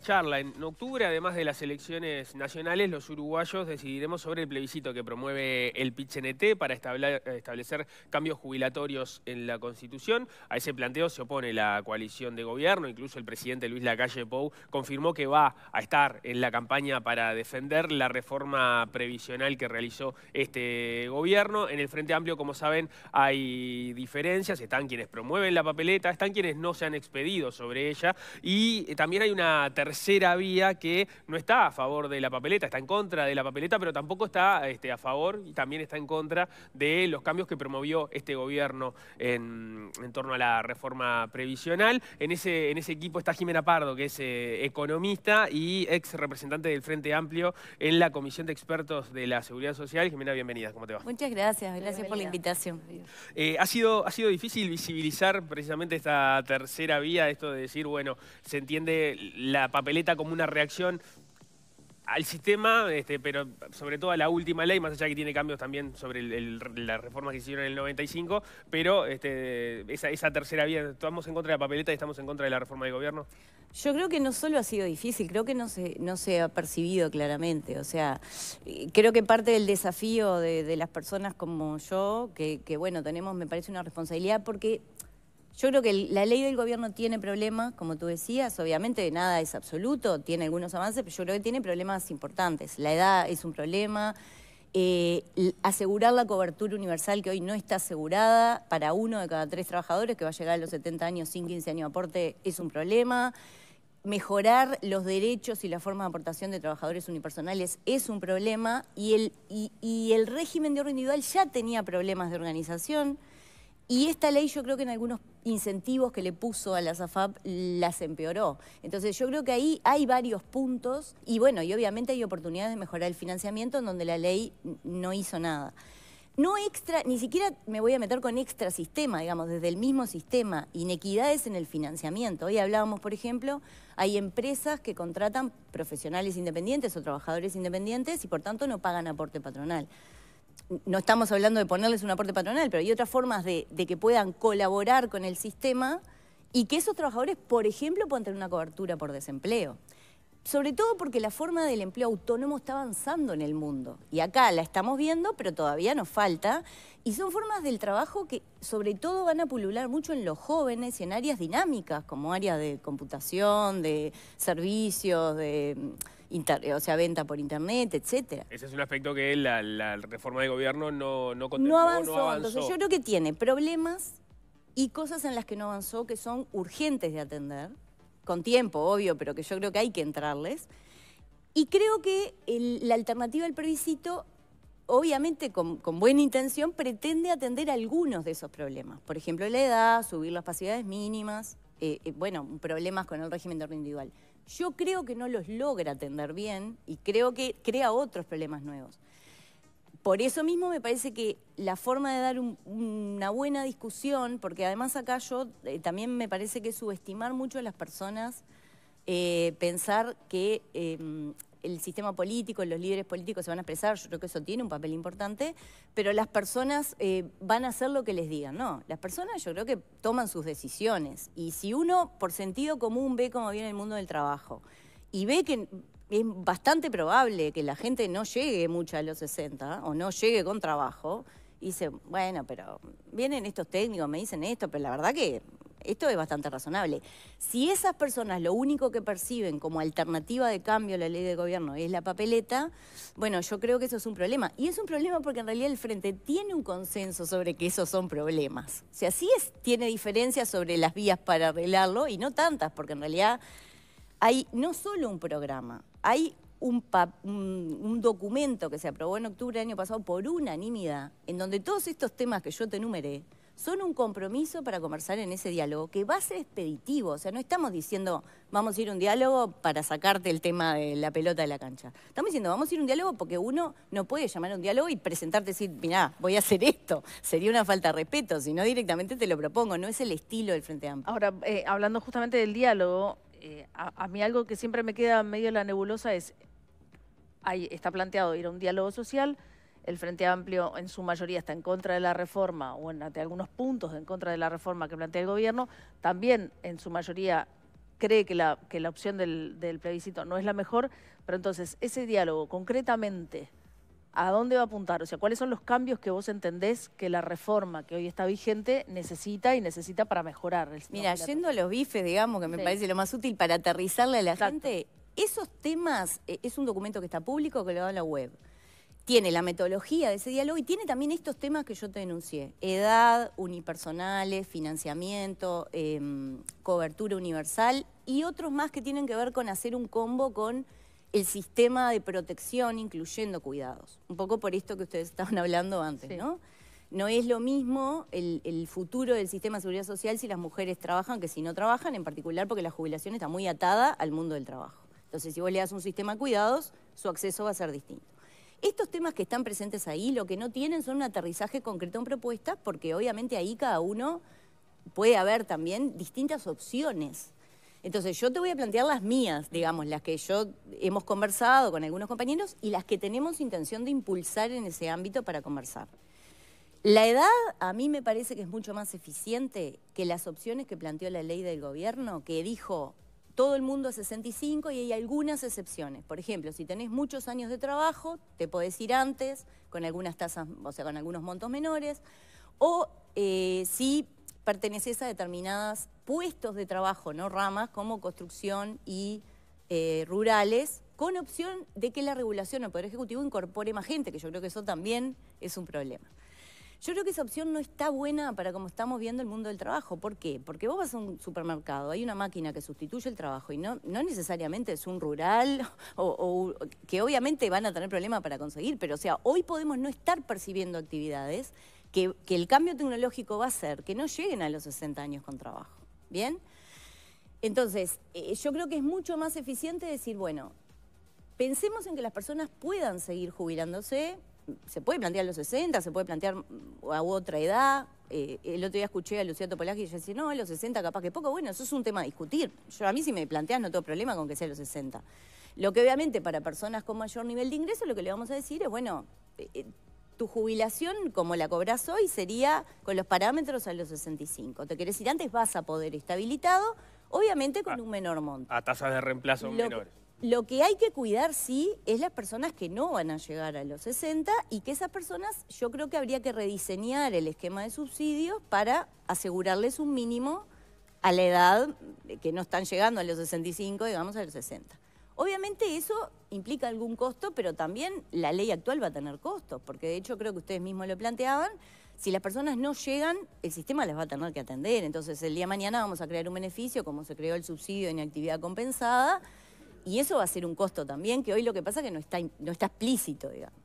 charla. En octubre, además de las elecciones nacionales, los uruguayos decidiremos sobre el plebiscito que promueve el PIT-CNT para establecer cambios jubilatorios en la Constitución. A ese planteo se opone la coalición de gobierno. Incluso el presidente Luis Lacalle Pou confirmó que va a estar en la campaña para defender la reforma previsional que realizó este gobierno. En el Frente Amplio, como saben, hay diferencias. Están quienes promueven la papeleta, están quienes no se han expedido sobre ella. Y también hay una tercera vía que no está a favor de la papeleta, está en contra de la papeleta, pero tampoco está este, a favor y también está en contra de los cambios que promovió este gobierno en, torno a la reforma previsional. En ese, en ese equipo está Jimena Pardo, que es eh, economista y ex representante del Frente Amplio en la Comisión de Expertos de la Seguridad Social. Jimena, bienvenida, ¿cómo te va? Muchas gracias, gracias por la invitación. Eh, ha, sido, ha sido difícil visibilizar precisamente esta tercera vía, esto de decir, bueno, se entiende la papeleta como una reacción al sistema, este, pero sobre todo a la última ley, más allá que tiene cambios también sobre las reformas que hicieron en el 95, pero este, esa, tercera vía, estamos en contra de la papeleta y estamos en contra de la reforma de gobierno. Yo creo que no solo ha sido difícil, creo que no se, ha percibido claramente. O sea, creo que parte del desafío de, las personas como yo, que, que bueno, tenemos, me parece una responsabilidad, porque yo creo que la ley del gobierno tiene problemas, como tú decías, obviamente nada es absoluto, tiene algunos avances, pero yo creo que tiene problemas importantes. La edad es un problema, eh, asegurar la cobertura universal que hoy no está asegurada para uno de cada tres trabajadores que va a llegar a los 70 años sin 15 años de aporte es un problema. Mejorar los derechos y la forma de aportación de trabajadores unipersonales es un problema y el, régimen de orden individual ya tenía problemas de organización y esta ley yo creo que en algunos incentivos que le puso a las AFAP las empeoró. Entonces yo creo que ahí hay varios puntos y bueno, y obviamente hay oportunidades de mejorar el financiamiento en donde la ley no hizo nada. No extra, ni siquiera me voy a meter con extra sistema, digamos, desde el mismo sistema, inequidades en el financiamiento. Hoy hablábamos, por ejemplo, hay empresas que contratan profesionales independientes o trabajadores independientes y por tanto no pagan aporte patronal no estamos hablando de ponerles un aporte patronal, pero hay otras formas de, que puedan colaborar con el sistema y que esos trabajadores, por ejemplo, puedan tener una cobertura por desempleo. Sobre todo porque la forma del empleo autónomo está avanzando en el mundo. Y acá la estamos viendo, pero todavía nos falta. Y son formas del trabajo que sobre todo van a pulular mucho en los jóvenes y en áreas dinámicas, como áreas de computación, de servicios, de o sea, venta por internet, etcétera. Ese es un aspecto que la, reforma de gobierno no, no no avanzó. yo creo que tiene problemas y cosas en las que no avanzó que son urgentes de atender, con tiempo, obvio, pero que yo creo que hay que entrarles. Y creo que la alternativa al previsito, obviamente con, buena intención, pretende atender algunos de esos problemas. Por ejemplo, la edad, subir las pasividades mínimas, eh, eh, bueno, problemas con el régimen de orden individual. Yo creo que no los logra atender bien y creo que crea otros problemas nuevos. Por eso mismo me parece que la forma de dar una buena discusión, porque además acá yo eh, también me parece que subestimar mucho a las personas, eh, pensar que em, el sistema político, los líderes políticos se van a expresar, yo creo que eso tiene un papel importante, pero las personas eh, van a hacer lo que les digan, ¿no? Las personas yo creo que toman sus decisiones y si uno por sentido común ve cómo viene el mundo del trabajo y ve que es bastante probable que la gente no llegue mucho a los 60 o no llegue con trabajo, y dice, bueno, pero vienen estos técnicos, me dicen esto, pero la verdad que esto es bastante razonable. Si esas personas lo único que perciben como alternativa de cambio a la ley de gobierno es la papeleta, bueno, yo creo que eso es un problema. Y es un problema porque en realidad el Frente tiene un consenso sobre que esos son problemas. O sea, sí es, tiene diferencias sobre las vías para arreglarlo y no tantas, porque en realidad hay no solo un programa, hay un, un, documento que se aprobó en octubre del año pasado por unanimidad, en donde todos estos temas que yo te enumeré, son un compromiso para conversar en ese diálogo que va a ser expeditivo. O sea, no estamos diciendo vamos a ir a un diálogo para sacarte el tema de la pelota de la cancha. Estamos diciendo vamos a ir a un diálogo porque uno no puede llamar a un diálogo y presentarte y decir, mira voy a hacer esto. Sería una falta de respeto, si no directamente te lo propongo. No es el estilo del Frente Amplio. Ahora, eh, hablando justamente del diálogo, eh, a, mí algo que siempre me queda medio la nebulosa es, está planteado ir a un diálogo social el Frente Amplio en su mayoría está en contra de la reforma o en ante algunos puntos en contra de la reforma que plantea el gobierno, también en su mayoría cree que la, opción del, plebiscito no es la mejor, pero entonces ese diálogo concretamente, ¿a dónde va a apuntar? O sea, ¿cuáles son los cambios que vos entendés que la reforma que hoy está vigente necesita y necesita para mejorar? El Mira, yendo a los bifes, digamos, que me parece lo más útil para aterrizarle a la gente, esos temas, eh, es un documento que está público que lo da en la web tiene la metodología de ese diálogo y tiene también estos temas que yo te denuncié. Edad, unipersonales, financiamiento, em, cobertura universal y otros más que tienen que ver con hacer un combo con el sistema de protección, incluyendo cuidados. Un poco por esto que ustedes estaban hablando antes, ¿no? No es lo mismo el, el, futuro del sistema de seguridad social si las mujeres trabajan que si no trabajan, en particular porque la jubilación está muy atada al mundo del trabajo. Entonces, si vos le das un sistema de cuidados, su acceso va a ser distinto. Estos temas que están presentes ahí, lo que no tienen son un aterrizaje concreto en propuestas, porque obviamente ahí cada uno puede haber también distintas opciones. Entonces yo te voy a plantear las mías, digamos, las que yo hemos conversado con algunos compañeros y las que tenemos intención de impulsar en ese ámbito para conversar. La edad a mí me parece que es mucho más eficiente que las opciones que planteó la ley del gobierno, que dijo todo el mundo a 65 y hay algunas excepciones. Por ejemplo, si tenés muchos años de trabajo, te podés ir antes con algunas tasas, o sea, con algunos montos menores, o eh, si perteneces a determinados puestos de trabajo, no ramas, como construcción y eh, rurales, con opción de que la regulación o el Poder Ejecutivo incorpore más gente, que yo creo que eso también es un problema. Yo creo que esa opción no está buena para como estamos viendo el mundo del trabajo. ¿Por qué? Porque vos vas a un supermercado, hay una máquina que sustituye el trabajo y no, necesariamente es un rural o, que obviamente van a tener problemas para conseguir, pero o sea, hoy podemos no estar percibiendo actividades que, el cambio tecnológico va a hacer que no lleguen a los 60 años con trabajo. ¿Bien? Entonces, eh, yo creo que es mucho más eficiente decir, bueno, pensemos en que las personas puedan seguir jubilándose se puede plantear a los 60, se puede plantear a otra edad. Eh, el otro día escuché a Luciano Polaki y ella decía, no, a los 60 capaz que poco. Bueno, eso es un tema a discutir. Yo a mí si me planteas no tengo problema con que sea a los 60. Lo que obviamente para personas con mayor nivel de ingreso lo que le vamos a decir es, bueno, eh, eh, tu jubilación como la cobras hoy sería con los parámetros a los 65. Te quiere decir, antes, vas a poder estabilitado, obviamente con ah, un menor monto. A tasas de reemplazo menores. Lo que hay que cuidar, sí, es las personas que no van a llegar a los 60 y que esas personas yo creo que habría que rediseñar el esquema de subsidios para asegurarles un mínimo a la edad que no están llegando a los 65, digamos a los 60. Obviamente eso implica algún costo, pero también la ley actual va a tener costos, porque de hecho creo que ustedes mismos lo planteaban, si las personas no llegan, el sistema les va a tener que atender. Entonces el día de mañana vamos a crear un beneficio, como se creó el subsidio en actividad compensada, y eso va a ser un costo también, que hoy lo que pasa es que no está, no está explícito, digamos.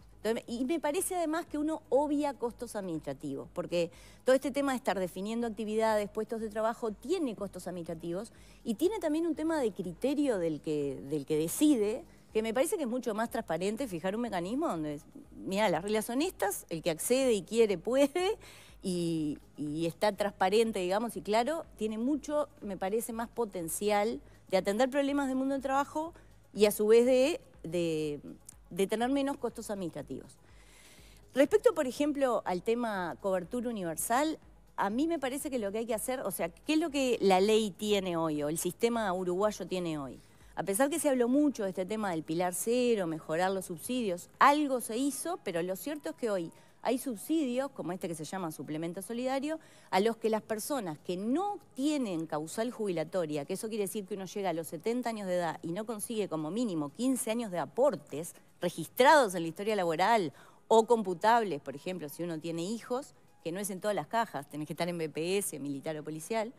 y me parece además que uno obvia costos administrativos, porque todo este tema de estar definiendo actividades, puestos de trabajo, tiene costos administrativos y tiene también un tema de criterio del que, del que decide, que me parece que es mucho más transparente fijar un mecanismo donde, mira, las reglas son estas, el que accede y quiere puede, y, y está transparente, digamos, y claro, tiene mucho, me parece, más potencial de atender problemas del mundo del trabajo y a su vez de, tener menos costos administrativos. Respecto, por ejemplo, al tema cobertura universal, a mí me parece que lo que hay que hacer, o sea, ¿qué es lo que la ley tiene hoy o el sistema uruguayo tiene hoy? A pesar que se habló mucho de este tema del pilar cero, mejorar los subsidios, algo se hizo, pero lo cierto es que hoy hay subsidios, como este que se llama suplemento solidario, a los que las personas que no tienen causal jubilatoria, que eso quiere decir que uno llega a los 70 años de edad y no consigue como mínimo 15 años de aportes registrados en la historia laboral o computables, por ejemplo, si uno tiene hijos, que no es en todas las cajas, tenés que estar en BPS, militar o policial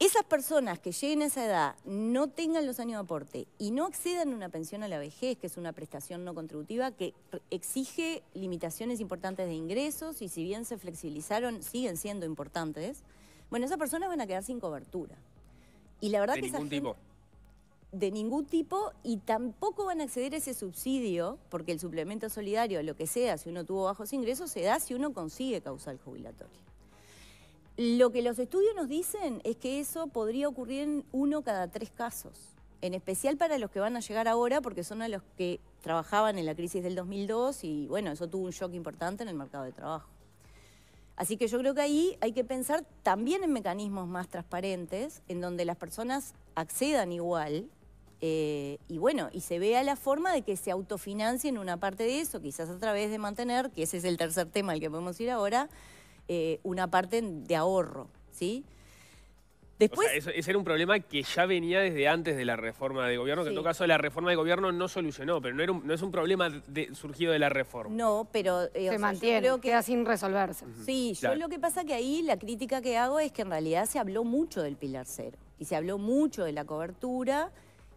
esas personas que lleguen a esa edad, no tengan los años de aporte y no accedan a una pensión a la vejez, que es una prestación no contributiva que exige limitaciones importantes de ingresos y si bien se flexibilizaron, siguen siendo importantes, bueno, esas personas van a quedar sin cobertura. Y la verdad de que ningún tipo. de ningún tipo y tampoco van a acceder a ese subsidio, porque el suplemento solidario, lo que sea, si uno tuvo bajos ingresos, se da si uno consigue causal jubilatorio. Lo que los estudios nos dicen es que eso podría ocurrir en uno cada tres casos, en especial para los que van a llegar ahora, porque son a los que trabajaban en la crisis del 2002 y bueno, eso tuvo un shock importante en el mercado de trabajo. Así que yo creo que ahí hay que pensar también en mecanismos más transparentes, en donde las personas accedan igual eh, y bueno, y se vea la forma de que se autofinancien una parte de eso, quizás a través de mantener, que ese es el tercer tema al que podemos ir ahora, eh, una parte de ahorro, ¿sí? Después, ese era un problema que ya venía desde antes de la reforma de gobierno, que en todo caso la reforma de gobierno no solucionó, pero no, es un problema surgido de la reforma. No, pero... Eh, se mantiene, creo que, queda sin resolverse. Sí, yo lo que pasa que ahí la crítica que hago es que en realidad se habló mucho del pilar cero y se habló mucho de la cobertura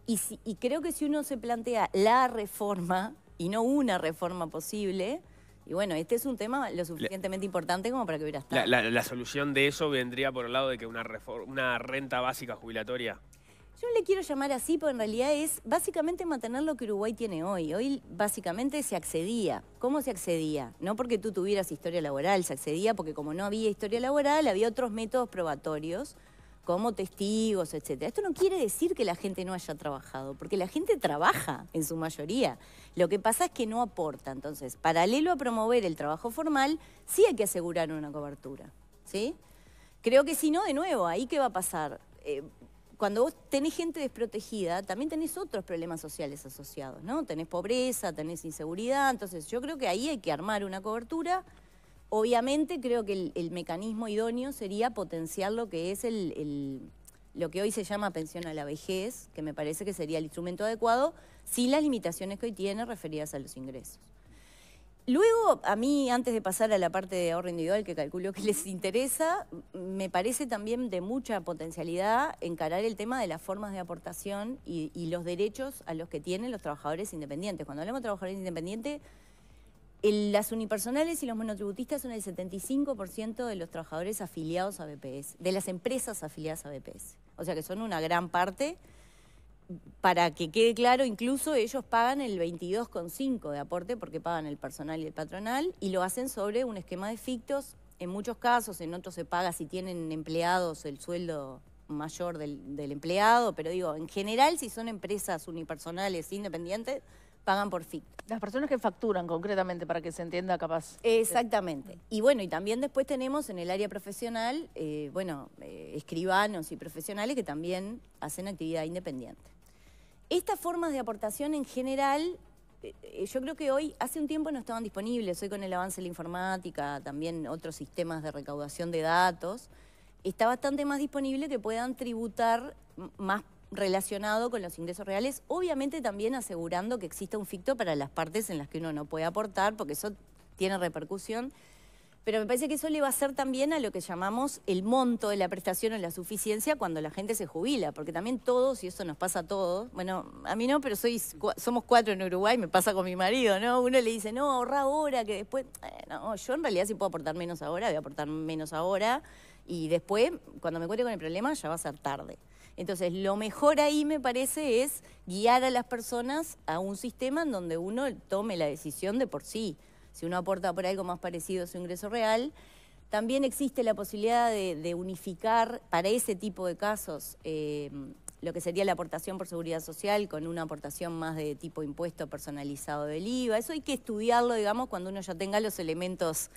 y, y creo que si uno se plantea la reforma y no una reforma posible y bueno, este es un tema lo suficientemente importante como para que hubiera estado. La, solución de eso vendría por el lado de que una, una renta básica jubilatoria. Yo le quiero llamar así, pero en realidad es básicamente mantener lo que Uruguay tiene hoy. Hoy básicamente se accedía. ¿Cómo se accedía? No porque tú tuvieras historia laboral, se accedía porque como no había historia laboral, había otros métodos probatorios como testigos, etcétera. Esto no quiere decir que la gente no haya trabajado, porque la gente trabaja en su mayoría. Lo que pasa es que no aporta. Entonces, paralelo a promover el trabajo formal, sí hay que asegurar una cobertura. ¿sí? Creo que si no, de nuevo, ahí qué va a pasar. Eh, cuando vos tenés gente desprotegida, también tenés otros problemas sociales asociados, ¿no? Tenés pobreza, tenés inseguridad, entonces yo creo que ahí hay que armar una cobertura Obviamente creo que el, mecanismo idóneo sería potenciar lo que es el, lo que hoy se llama pensión a la vejez, que me parece que sería el instrumento adecuado, sin las limitaciones que hoy tiene referidas a los ingresos. Luego, a mí, antes de pasar a la parte de ahorro individual, que calculo que les interesa, me parece también de mucha potencialidad encarar el tema de las formas de aportación y, y los derechos a los que tienen los trabajadores independientes. Cuando hablamos de trabajadores independientes, las unipersonales y los monotributistas son el 75% de los trabajadores afiliados a BPS, de las empresas afiliadas a BPS. O sea que son una gran parte. Para que quede claro, incluso ellos pagan el 22,5 de aporte porque pagan el personal y el patronal y lo hacen sobre un esquema de fictos. En muchos casos, en otros se paga si tienen empleados el sueldo mayor del, del empleado, pero digo, en general, si son empresas unipersonales independientes, pagan por FIC. Las personas que facturan concretamente, para que se entienda capaz. Exactamente. Y bueno, y también después tenemos en el área profesional, eh, bueno, eh, escribanos y profesionales que también hacen actividad independiente. Estas formas de aportación en general, eh, yo creo que hoy, hace un tiempo no estaban disponibles, hoy con el avance de la informática, también otros sistemas de recaudación de datos, está bastante más disponible que puedan tributar más relacionado con los ingresos reales, obviamente también asegurando que exista un ficto para las partes en las que uno no puede aportar, porque eso tiene repercusión. Pero me parece que eso le va a hacer también a lo que llamamos el monto de la prestación o la suficiencia cuando la gente se jubila, porque también todos, y eso nos pasa a todos, bueno, a mí no, pero somos cuatro en Uruguay, me pasa con mi marido, ¿no? Uno le dice, no, ahorra ahora, que después, eh, no, yo en realidad sí puedo aportar menos ahora, voy a aportar menos ahora, y después, cuando me encuentre con el problema, ya va a ser tarde. Entonces, lo mejor ahí me parece es guiar a las personas a un sistema en donde uno tome la decisión de por sí. Si uno aporta por algo más parecido a su ingreso real, también existe la posibilidad de, unificar para ese tipo de casos em, lo que sería la aportación por seguridad social con una aportación más de tipo impuesto personalizado del IVA. Eso hay que estudiarlo, digamos, cuando uno ya tenga los elementos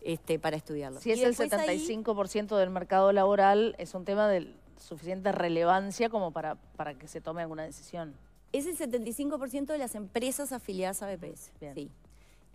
este, para estudiarlo. Si es el 75% del mercado laboral, es un tema del suficiente relevancia como para, para que se tome alguna decisión. Es el 75% de las empresas afiliadas a BPS. Sí.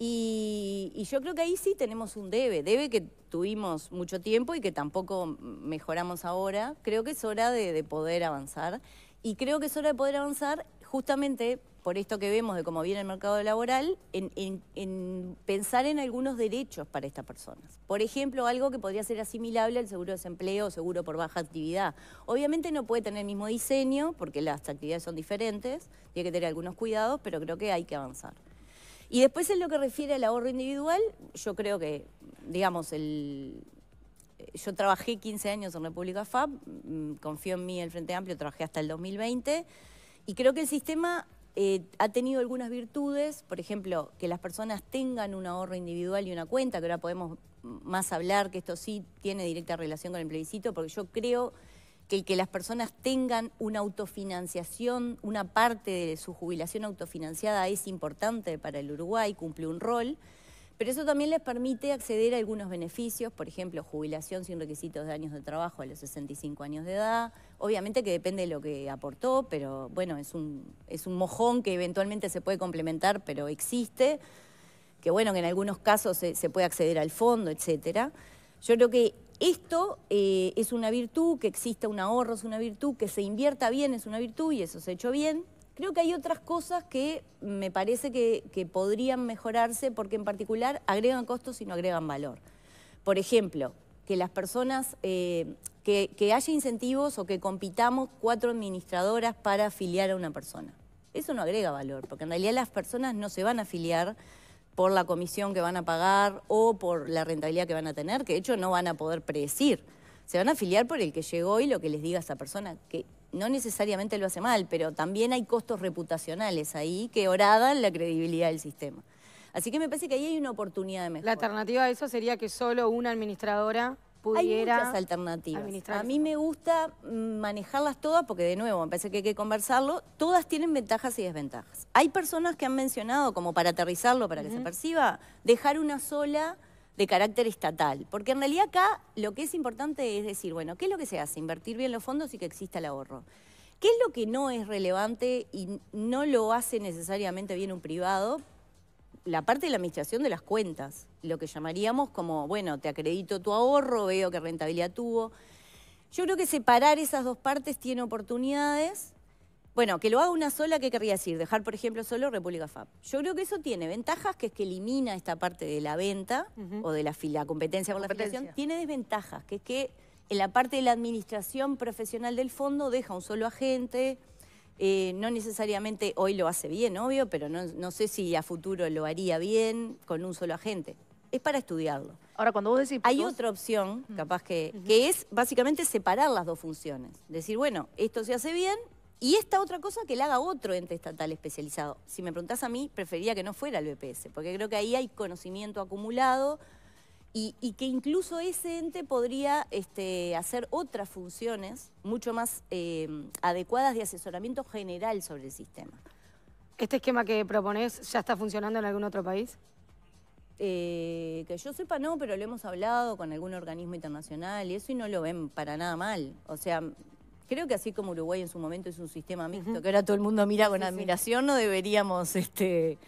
Y, yo creo que ahí sí tenemos un debe, debe que tuvimos mucho tiempo y que tampoco mejoramos ahora. Creo que es hora de, de poder avanzar. Y creo que es hora de poder avanzar justamente por esto que vemos de cómo viene el mercado laboral, en, pensar en algunos derechos para estas personas. Por ejemplo, algo que podría ser asimilable al seguro de desempleo o seguro por baja actividad. Obviamente no puede tener el mismo diseño, porque las actividades son diferentes, tiene que tener algunos cuidados, pero creo que hay que avanzar. Y después en lo que refiere al ahorro individual, yo creo que, digamos, el, eh, yo trabajé 15 años en República FAB, mm, confío en mí el Frente Amplio, trabajé hasta el 2020. Y creo que el sistema eh, ha tenido algunas virtudes, por ejemplo, que las personas tengan un ahorro individual y una cuenta, que ahora podemos más hablar, que esto sí tiene directa relación con el plebiscito, porque yo creo que el que las personas tengan una autofinanciación, una parte de su jubilación autofinanciada es importante para el Uruguay, cumple un rol. Pero eso también les permite acceder a algunos beneficios, por ejemplo, jubilación sin requisitos de años de trabajo a los 65 años de edad. Obviamente que depende de lo que aportó, pero bueno, es un, mojón que eventualmente se puede complementar, pero existe. Que bueno, que en algunos casos se, puede acceder al fondo, etcétera. Yo creo que esto eh, es una virtud, que exista un ahorro es una virtud, que se invierta bien es una virtud y eso se ha hecho bien. Creo que hay otras cosas que me parece que, podrían mejorarse porque en particular agregan costos y no agregan valor. Por ejemplo, que las personas, eh, que, que, haya incentivos o que compitamos cuatro administradoras para afiliar a una persona. Eso no agrega valor, porque en realidad las personas no se van a afiliar por la comisión que van a pagar o por la rentabilidad que van a tener, que de hecho no van a poder predecir. Se van a afiliar por el que llegó y lo que les diga esa persona, que no necesariamente lo hace mal, pero también hay costos reputacionales ahí que horadan la credibilidad del sistema. Así que me parece que ahí hay una oportunidad de mejora. La alternativa a eso sería que solo una administradora pudiera... Hay muchas alternativas. A mí me gusta manejarlas todas porque, de nuevo, me parece que hay que conversarlo. Todas tienen ventajas y desventajas. Hay personas que han mencionado, como para aterrizarlo, para que se perciba, dejar una sola de carácter estatal. Porque en realidad acá lo que es importante es decir, bueno, ¿qué es lo que se hace? Invertir bien los fondos y que exista el ahorro. ¿Qué es lo que no es relevante y no lo hace necesariamente bien un privado? La parte de la administración de las cuentas, lo que llamaríamos como, bueno, te acredito tu ahorro, veo qué rentabilidad tuvo. Yo creo que separar esas dos partes tiene oportunidades bueno, que lo haga una sola, ¿qué querría decir? Dejar, por ejemplo, solo República FAP. Yo creo que eso tiene ventajas, que es que elimina esta parte de la venta o de la, fila, competencia con la afiliación. Tiene desventajas, que es que en la parte de la administración profesional del fondo deja un solo agente, eh, no necesariamente hoy lo hace bien, obvio, pero no, sé si a futuro lo haría bien con un solo agente. Es para estudiarlo. Ahora, cuando vos decís... Hay otra opción, mm. capaz que, que es básicamente separar las dos funciones. Decir, bueno, esto se hace bien, y esta otra cosa que le haga otro ente estatal especializado. Si me preguntás a mí, prefería que no fuera el BPS, porque creo que ahí hay conocimiento acumulado y, que incluso ese ente podría este, hacer otras funciones mucho más em, adecuadas de asesoramiento general sobre el sistema. ¿Este esquema que propones ya está funcionando en algún otro país? Eh, que yo sepa no, pero lo hemos hablado con algún organismo internacional y eso y no lo ven para nada mal. O sea, Creo que así como Uruguay en su momento es un sistema mixto, que ahora todo el mundo mira con admiración, no deberíamos este,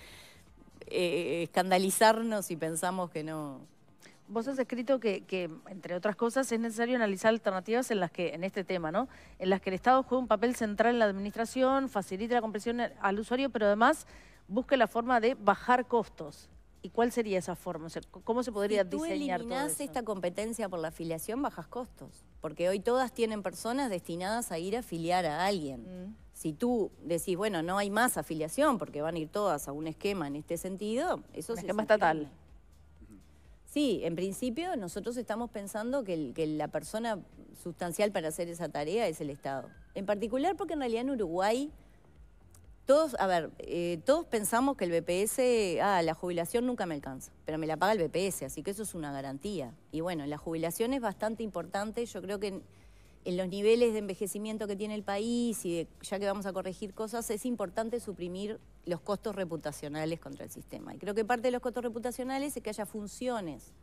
eh, escandalizarnos si pensamos que no. Vos has escrito que, entre otras cosas, es necesario analizar alternativas en las que, en este tema, ¿no? En las que el Estado juega un papel central en la administración, facilite la comprensión al usuario, pero además busque la forma de bajar costos. ¿Y cuál sería esa forma? ¿Cómo se podría diseñar todo esta competencia por la afiliación, bajas costos. Porque hoy todas tienen personas destinadas a ir a afiliar a alguien. Mm. Si tú decís, bueno, no hay más afiliación porque van a ir todas a un esquema en este sentido, eso es. Un esquema estatal. Sí, en principio nosotros estamos pensando que, que, la persona sustancial para hacer esa tarea es el Estado. En particular porque en realidad en Uruguay todos, a ver, eh, todos pensamos que el BPS, ah, la jubilación nunca me alcanza, pero me la paga el BPS, así que eso es una garantía. Y bueno, la jubilación es bastante importante, yo creo que en, los niveles de envejecimiento que tiene el país y ya que vamos a corregir cosas, es importante suprimir los costos reputacionales contra el sistema. Y creo que parte de los costos reputacionales es que haya funciones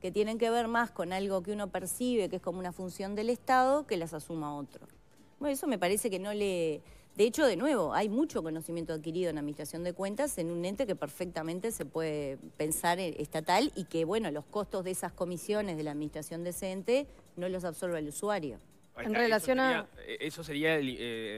que tienen que ver más con algo que uno percibe que es como una función del Estado que las asuma otro. Bueno, eso me parece que no le de hecho, de nuevo, hay mucho conocimiento adquirido en administración de cuentas en un ente que perfectamente se puede pensar e-, estatal y que, bueno, los costos de esas comisiones de la administración decente no los absorbe el usuario relación eh, eso sería, a... Eso sería,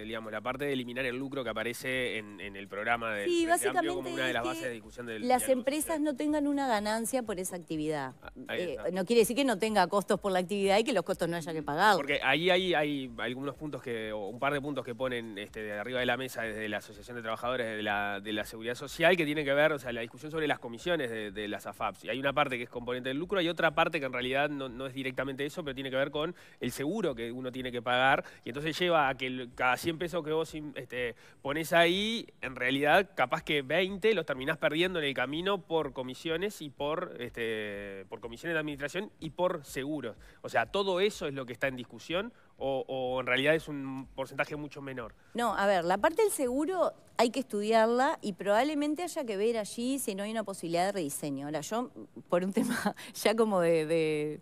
digamos, la parte de eliminar el lucro que aparece en, el programa de, sí, básicamente una de las bases de discusión del... Las empresas no tengan una ganancia por esa actividad. Ah, eh, no quiere decir que no tenga costos por la actividad y que los costos no haya que pagar. Porque ahí hay, hay algunos puntos que, un par de puntos que ponen este, de arriba de la mesa desde la Asociación de Trabajadores de la, de la Seguridad Social que tiene que ver, o sea, la discusión sobre las comisiones de, las AFAPs. Y hay una parte que es componente del lucro, hay otra parte que en realidad no es directamente eso, pero tiene que ver con el seguro que uno tiene que pagar. Y entonces lleva a que cada 100 pesos que vos este, pones ahí, en realidad capaz que 20 los terminás perdiendo en el camino por comisiones y por, este, por comisiones de administración y por seguros. O sea, todo eso es lo que está en discusión o, en realidad es un porcentaje mucho menor? No, a ver, la parte del seguro hay que estudiarla y probablemente haya que ver allí si no hay una posibilidad de rediseño. Ahora, yo, por un tema ya como de,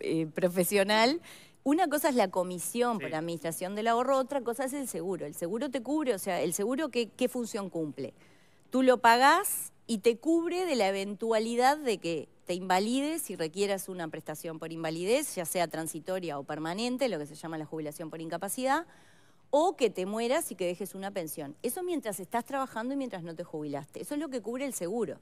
eh, profesional, una cosa es la comisión por administración del ahorro, otra cosa es el seguro. El seguro te cubre, o sea, el seguro qué, qué función cumple. Tú lo pagás y te cubre de la eventualidad de que te invalides y requieras una prestación por invalidez, ya sea transitoria o permanente, lo que se llama la jubilación por incapacidad, o que te mueras y que dejes una pensión. Eso mientras estás trabajando y mientras no te jubilaste. Eso es lo que cubre el seguro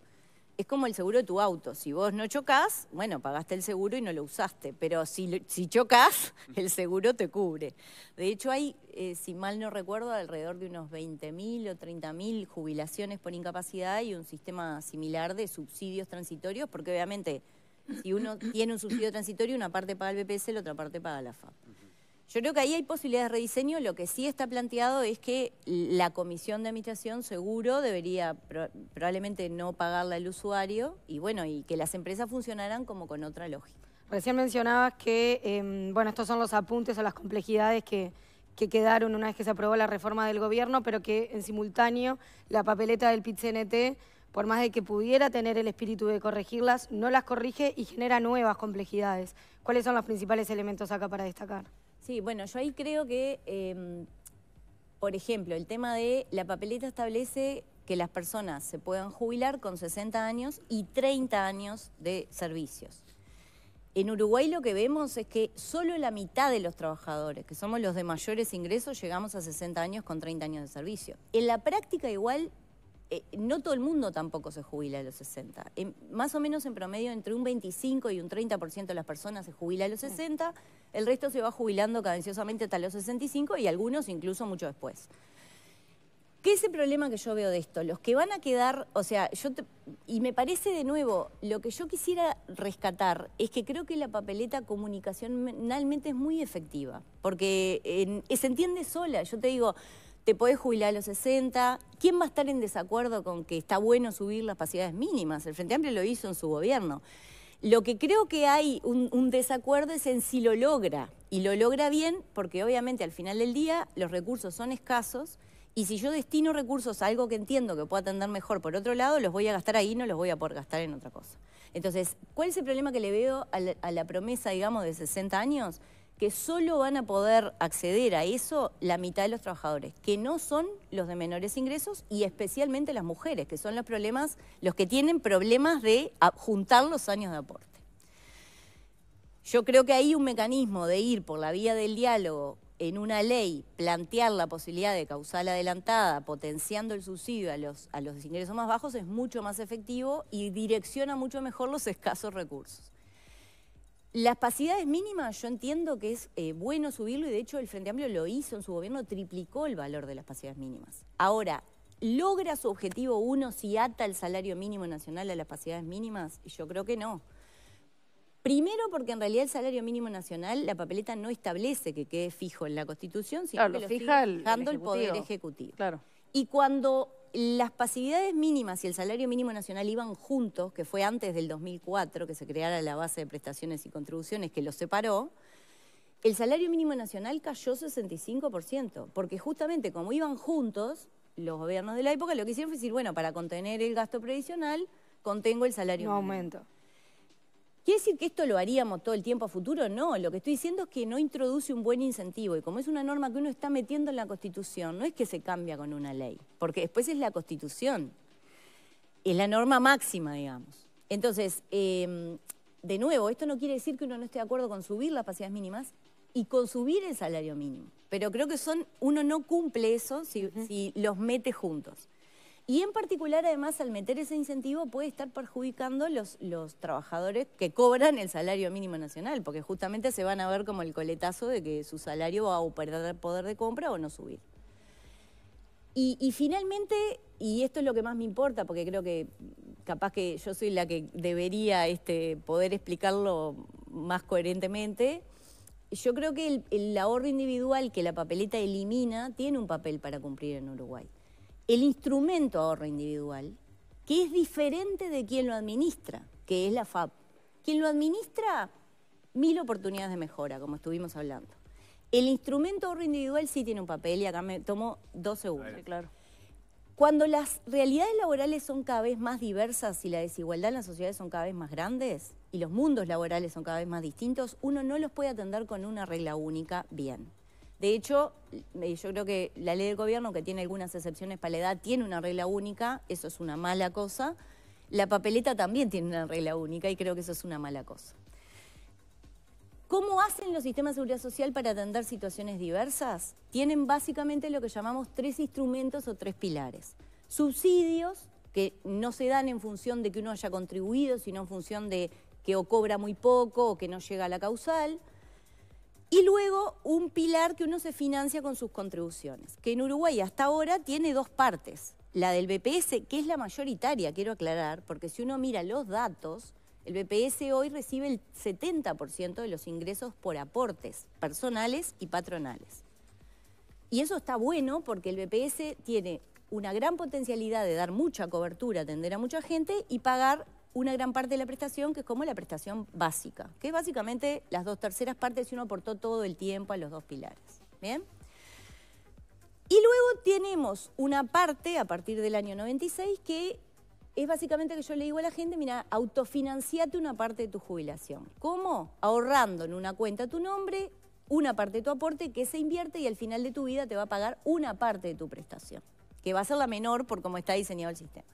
es como el seguro de tu auto. Si vos no chocas, bueno, pagaste el seguro y no lo usaste, pero si, si chocas, el seguro te cubre. De hecho, hay, eh, si mal no recuerdo, alrededor de unos 20.000 o 30.000 jubilaciones por incapacidad y un sistema similar de subsidios transitorios, porque obviamente si uno tiene un subsidio transitorio, una parte paga el BPS, la otra parte paga la FAP. Yo creo que ahí hay posibilidades de rediseño. Lo que sí está planteado es que la comisión de administración seguro debería probablemente no pagarla al usuario y bueno, y que las empresas funcionaran como con otra lógica. Recién mencionabas que, em, bueno, estos son los apuntes o las complejidades que, quedaron una vez que se aprobó la reforma del gobierno, pero que en simultáneo la papeleta del pit -CNT, por más de que pudiera tener el espíritu de corregirlas, no las corrige y genera nuevas complejidades. ¿Cuáles son los principales elementos acá para destacar? Sí, bueno, yo ahí creo que, em, por ejemplo, el tema de la papeleta establece que las personas se puedan jubilar con 60 años y 30 años de servicios. En Uruguay lo que vemos es que solo la mitad de los trabajadores, que somos los de mayores ingresos, llegamos a 60 años con 30 años de servicio. En la práctica igual, eh, no todo el mundo tampoco se jubila a los 60. más o menos en promedio entre un 25 y un 30% de las personas se jubila a los 60. El resto se va jubilando cadenciosamente hasta los 65 y algunos incluso mucho después. ¿Qué es el problema que yo veo de esto? Los que van a quedar, o sea, yo y me parece de nuevo, lo que yo quisiera rescatar es que creo que la papeleta comunicacionalmente es muy efectiva, porque eh, se entiende sola. Yo te digo, te podés jubilar a los 60, ¿quién va a estar en desacuerdo con que está bueno subir las pasividades mínimas? El Frente Amplio lo hizo en su gobierno. Lo que creo que hay un, desacuerdo es en si lo logra. Y lo logra bien porque obviamente al final del día los recursos son escasos y si yo destino recursos a algo que entiendo que pueda atender mejor por otro lado, los voy a gastar ahí, no los voy a poder gastar en otra cosa. Entonces, ¿cuál es el problema que le veo a la, a la promesa, digamos, de 60 años? que solo van a poder acceder a eso la mitad de los trabajadores, que no son los de menores ingresos y especialmente las mujeres, que son los problemas, los que tienen problemas de juntar los años de aporte. Yo creo que hay un mecanismo de ir por la vía del diálogo en una ley, plantear la posibilidad de causal adelantada, potenciando el subsidio a los, a los ingresos más bajos, es mucho más efectivo y direcciona mucho mejor los escasos recursos. Las pasidades mínimas yo entiendo que es eh, bueno subirlo y de hecho el Frente Amplio lo hizo en su gobierno, triplicó el valor de las pasidades mínimas. Ahora, ¿logra su objetivo uno si ata el salario mínimo nacional a las pasidades mínimas? Yo creo que no. Primero porque en realidad el salario mínimo nacional, la papeleta no establece que quede fijo en la Constitución, sino que lo fija fijando el, el, Poder Ejecutivo. Claro. Y cuando las pasividades mínimas y el salario mínimo nacional iban juntos, que fue antes del 2004 que se creara la base de prestaciones y contribuciones que los separó, el salario mínimo nacional cayó 65%, porque justamente como iban juntos, los gobiernos de la época lo que hicieron fue decir, bueno, para contener el gasto previsional, contengo el salario no mínimo. aumento. ¿Quiere decir que esto lo haríamos todo el tiempo a futuro? No, lo que estoy diciendo es que no introduce un buen incentivo y como es una norma que uno está metiendo en la Constitución, no es que se cambia con una ley, porque después es la Constitución, es la norma máxima, digamos. Entonces, em, de nuevo, esto no quiere decir que uno no esté de acuerdo con subir las pasividades mínimas y con subir el salario mínimo, pero creo que son uno no cumple eso si los mete juntos. Y en particular, además, al meter ese incentivo puede estar perjudicando los, los trabajadores que cobran el salario mínimo nacional, porque justamente se van a ver como el coletazo de que su salario va a perder poder de compra o no subir. Y, finalmente, y esto es lo que más me importa, porque creo que capaz que yo soy la que debería este, poder explicarlo más coherentemente, yo creo que el, el ahorro individual que la papeleta elimina tiene un papel para cumplir en Uruguay el instrumento ahorro individual, que es diferente de quien lo administra, que es la FAP. Quien lo administra, mil oportunidades de mejora, como estuvimos hablando. El instrumento ahorro individual sí tiene un papel y acá me tomo dos segundos. claro. Cuando las realidades laborales son cada vez más diversas y la desigualdad en las sociedades son cada vez más grandes y los mundos laborales son cada vez más distintos, uno no los puede atender con una regla única bien. De hecho, eh, yo creo que la ley del gobierno, que tiene algunas excepciones para la edad, tiene una regla única, eso es una mala cosa. La papeleta también tiene una regla única y creo que eso es una mala cosa. ¿Cómo hacen los sistemas de seguridad social para atender situaciones diversas? Tienen básicamente lo que llamamos tres instrumentos o tres pilares. Subsidios, que no se dan en función de que uno haya contribuido, sino en función de que o cobra muy poco o que no llega a la causal y luego un pilar que uno se financia con sus contribuciones, que en Uruguay hasta ahora tiene dos partes. La del BPS, que es la mayoritaria, quiero aclarar, porque si uno mira los datos, el BPS hoy recibe el 70% de los ingresos por aportes personales y patronales. Y eso está bueno porque el BPS tiene una gran potencialidad de dar mucha cobertura, atender a mucha gente y pagar una gran parte de la prestación, que es como la prestación básica, que es básicamente las dos terceras partes si uno aportó todo el tiempo a los dos pilares. ¿Bien? Y luego tenemos una parte, a partir del año 96, que es básicamente que yo le digo a la gente, mira, autofinanciate una parte de tu jubilación. ¿Cómo? Ahorrando en una cuenta tu nombre, una parte de tu aporte que se invierte y al final de tu vida te va a pagar una parte de tu prestación, que va a ser la menor por cómo está diseñado el sistema.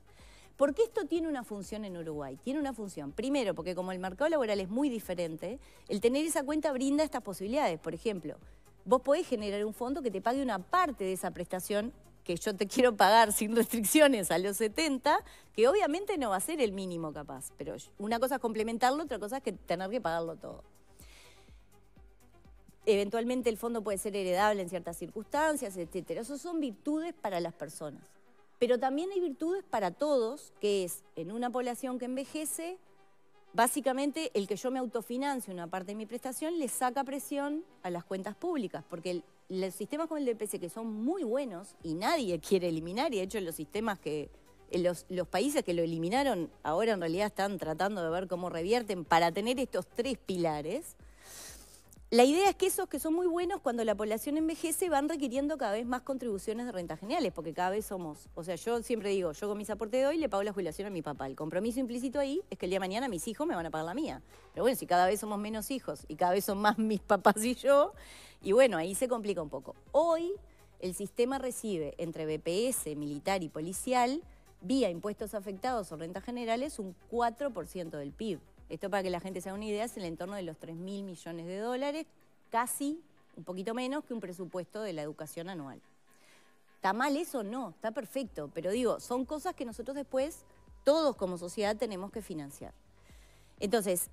Porque esto tiene una función en Uruguay. Tiene una función, primero, porque como el mercado laboral es muy diferente, el tener esa cuenta brinda estas posibilidades. Por ejemplo, vos podés generar un fondo que te pague una parte de esa prestación que yo te quiero pagar sin restricciones a los 70, que obviamente no va a ser el mínimo capaz, pero una cosa es complementarlo, otra cosa es que tener que pagarlo todo. Eventualmente el fondo puede ser heredable en ciertas circunstancias, etcétera. Esas son virtudes para las personas. Pero también hay virtudes para todos, que es en una población que envejece, básicamente el que yo me autofinancie una parte de mi prestación le saca presión a las cuentas públicas, porque los sistemas como el DPC que son muy buenos y nadie quiere eliminar, y de hecho los sistemas que... Eh, los países que lo eliminaron ahora en realidad están tratando de ver cómo revierten para tener estos tres pilares la idea es que esos que son muy buenos cuando la población envejece van requiriendo cada vez más contribuciones de rentas generales, porque cada vez somos, o sea, yo siempre digo, yo con mis aporte de hoy le pago la jubilación a mi papá. El compromiso implícito ahí es que el día de mañana mis hijos me van a pagar la mía. Pero bueno, si cada vez somos menos hijos y cada vez son más mis papás y yo, y bueno, ahí se complica un poco. Hoy el sistema recibe entre BPS, militar y policial, vía impuestos afectados o rentas generales, un 4% del PIB. Esto para que la gente se haga una idea, es el entorno de los 3.000 mil millones de dólares, casi un poquito menos que un presupuesto de la educación anual. ¿Está mal eso? No, está perfecto, pero digo, son cosas que nosotros después, todos como sociedad, tenemos que financiar. Entonces,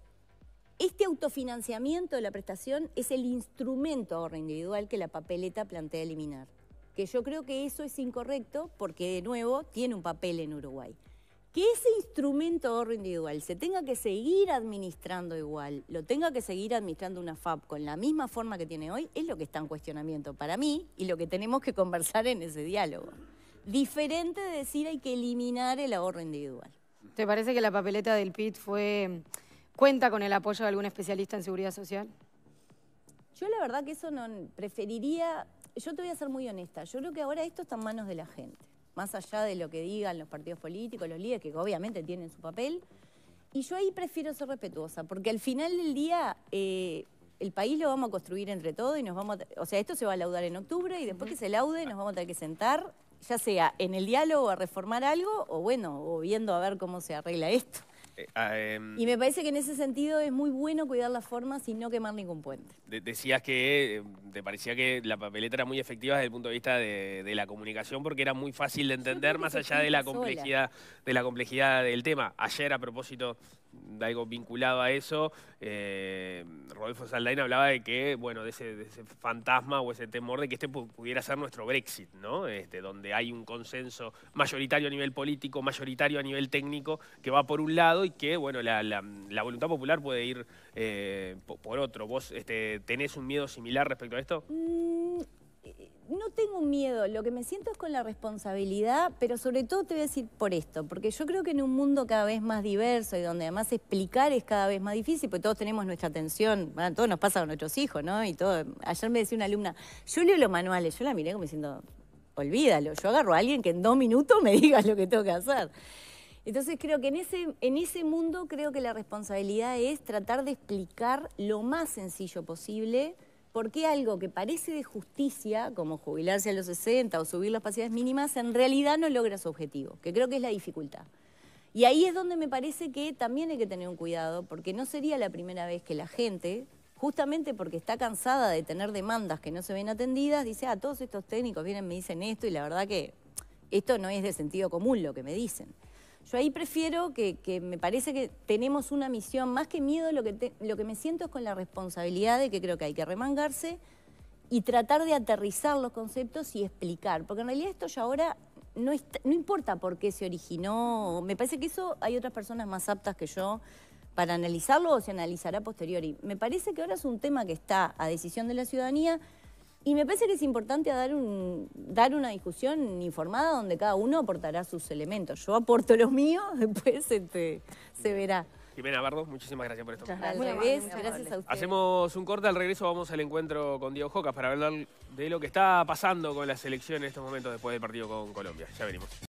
este autofinanciamiento de la prestación es el instrumento ahorro individual que la papeleta plantea eliminar. Que yo creo que eso es incorrecto porque, de nuevo, tiene un papel en Uruguay que ese instrumento de ahorro individual se tenga que seguir administrando igual, lo tenga que seguir administrando una FAP con la misma forma que tiene hoy, es lo que está en cuestionamiento para mí y lo que tenemos que conversar en ese diálogo. Diferente de decir hay que eliminar el ahorro individual. ¿Te parece que la papeleta del PIT fue cuenta con el apoyo de algún especialista en seguridad social? Yo la verdad que eso no preferiría, yo te voy a ser muy honesta, yo creo que ahora esto está en manos de la gente más allá de lo que digan los partidos políticos, los líderes, que obviamente tienen su papel. Y yo ahí prefiero ser respetuosa, porque al final del día eh, el país lo vamos a construir entre todos y nos vamos O sea, esto se va a laudar en octubre y después que se laude nos vamos a tener que sentar, ya sea en el diálogo a reformar algo o bueno, o viendo a ver cómo se arregla esto. Eh, ah, em, y me parece que en ese sentido es muy bueno cuidar las formas y no quemar ningún puente. decías que em, te parecía que la papeleta era muy efectiva desde el punto de vista de, la comunicación porque era muy fácil de entender más allá de la complejidad de la complejidad del tema. Ayer a propósito de algo vinculado a eso, em, Rodolfo Saldain hablaba de que, bueno, de ese, fantasma o ese temor de que este pudiera ser nuestro Brexit, ¿no? Este, donde hay un consenso mayoritario a nivel político, mayoritario a nivel técnico, que va por un lado que bueno la, voluntad popular puede ir eh, por otro. ¿Vos este, tenés un miedo similar respecto a esto? Mm, no tengo un miedo, lo que me siento es con la responsabilidad, pero sobre todo te voy a decir por esto, porque yo creo que en un mundo cada vez más diverso y donde además explicar es cada vez más difícil, porque todos tenemos nuestra atención, todo nos pasa con nuestros hijos, ¿no? Y todo. Ayer me decía una alumna, yo leo los manuales, yo la miré como diciendo, olvídalo, yo agarro a alguien que en dos minutos me diga lo que tengo que hacer. Entonces creo que en ese, mundo creo que la responsabilidad es tratar de explicar lo más sencillo posible por qué algo que parece de justicia, como jubilarse a los 60 o subir las pasividades mínimas, en realidad no logra su objetivo, que creo que es la dificultad. Y ahí es donde me parece que también hay que tener un cuidado, porque no sería la primera vez que la gente, justamente porque está cansada de tener demandas que no se ven atendidas, dice, ah, todos estos técnicos vienen, me dicen esto, y la verdad que esto no es de sentido común lo que me dicen. Yo ahí prefiero que, me parece que tenemos una misión, más que miedo, lo que, lo que me siento es con la responsabilidad de que creo que hay que remangarse y tratar de aterrizar los conceptos y explicar, porque en realidad esto ya ahora no, no importa por qué se originó, me parece que eso hay otras personas más aptas que yo para analizarlo o se analizará posterior. Y Me parece que ahora es un tema que está a decisión de la ciudadanía, y me parece que es importante dar, un, dar una discusión informada donde cada uno aportará sus elementos. Yo aporto los míos, después este, se verá. Jimena Bardo, muchísimas gracias por esto. Muchas gracias Hacemos un corte, al regreso vamos al encuentro con Diego Jocas para hablar de lo que está pasando con la selección en estos momentos después del partido con Colombia. Ya venimos.